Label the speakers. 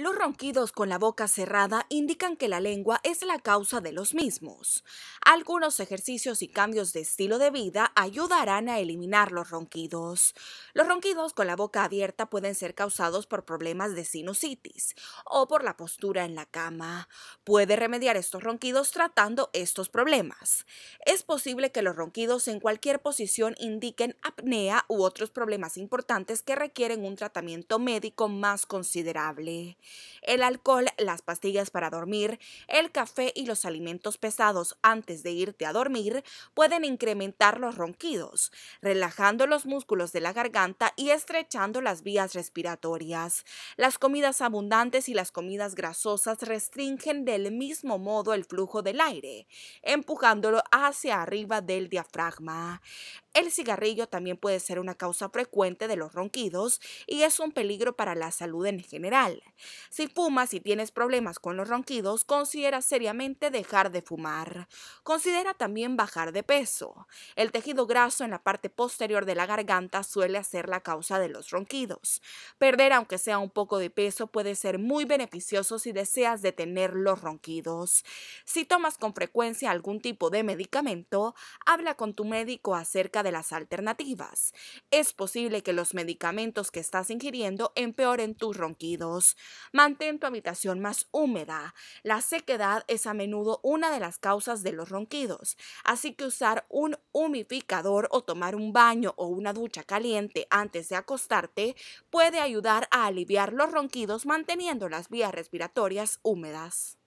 Speaker 1: Los ronquidos con la boca cerrada indican que la lengua es la causa de los mismos. Algunos ejercicios y cambios de estilo de vida ayudarán a eliminar los ronquidos. Los ronquidos con la boca abierta pueden ser causados por problemas de sinusitis o por la postura en la cama. Puede remediar estos ronquidos tratando estos problemas. Es posible que los ronquidos en cualquier posición indiquen apnea u otros problemas importantes que requieren un tratamiento médico más considerable. El alcohol, las pastillas para dormir, el café y los alimentos pesados antes de irte a dormir pueden incrementar los ronquidos, relajando los músculos de la garganta y estrechando las vías respiratorias. Las comidas abundantes y las comidas grasosas restringen del mismo modo el flujo del aire, empujándolo hacia arriba del diafragma. El cigarrillo también puede ser una causa frecuente de los ronquidos y es un peligro para la salud en general. Si fumas y tienes problemas con los ronquidos, considera seriamente dejar de fumar. Considera también bajar de peso. El tejido graso en la parte posterior de la garganta suele ser la causa de los ronquidos. Perder aunque sea un poco de peso puede ser muy beneficioso si deseas detener los ronquidos. Si tomas con frecuencia algún tipo de medicamento, habla con tu médico acerca de las alternativas. Es posible que los medicamentos que estás ingiriendo empeoren tus ronquidos. Mantén tu habitación más húmeda. La sequedad es a menudo una de las causas de los ronquidos, así que usar un humificador o tomar un baño o una ducha caliente antes de acostarte puede ayudar a aliviar los ronquidos manteniendo las vías respiratorias húmedas.